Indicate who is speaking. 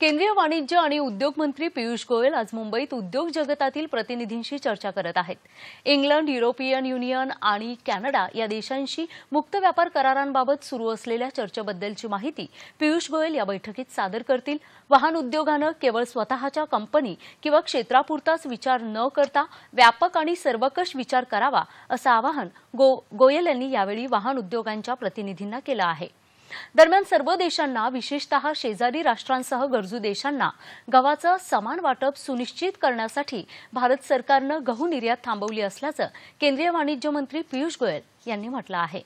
Speaker 1: केंद्रीय वाणिज्य आणि उद्योग मंत्री पियुष गोयल आज मुंबईत उद्योग जगतातील प्रतिनिधींशी चर्चा करत आहेत इंग्लंड युरोपियन युनियन आणि कॅनडा या देशांशी मुक्त व्यापार करारांबाबत सुरू असलेल्या चर्चेबद्दलची माहिती पियुष गोयल या बैठकीत सादर करतील वाहन उद्योगानं केवळ स्वतःच्या कंपनी किंवा क्षेत्रापुरताच विचार न करता व्यापक आणि सर्वकष विचार करावा असं आवाहन गो गोयल यांनी यावेळी वाहन उद्योगांच्या प्रतिनिधींना केलं आहे दरम्यान सर्व देशांना विशेषत शेजारी राष्ट्रांसह गरजू देशांना गव्हाचं समान वाटप सुनिश्चित करण्यासाठी भारत सरकारनं गहू निर्यात थांबवली असल्याचं केंद्रीय वाणिज्य मंत्री पियुष गोयल यांनी म्हटलं आहे